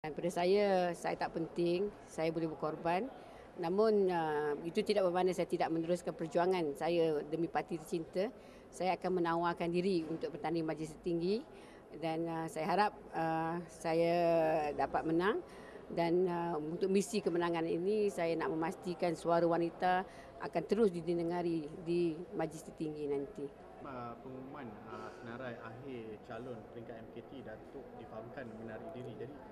Pada saya, saya tak penting, saya boleh berkorban. Namun uh, itu tidak bermakna saya tidak meneruskan perjuangan saya demi parti tercinta. Saya akan menawarkan diri untuk bertanding majlis tinggi dan uh, saya harap uh, saya dapat menang. Dan untuk misi kemenangan ini, saya nak memastikan suara wanita akan terus didengari di majlis tinggi nanti. Pengumuman senarai akhir calon peringkat MKT Datuk difahamkan menarik diri. Jadi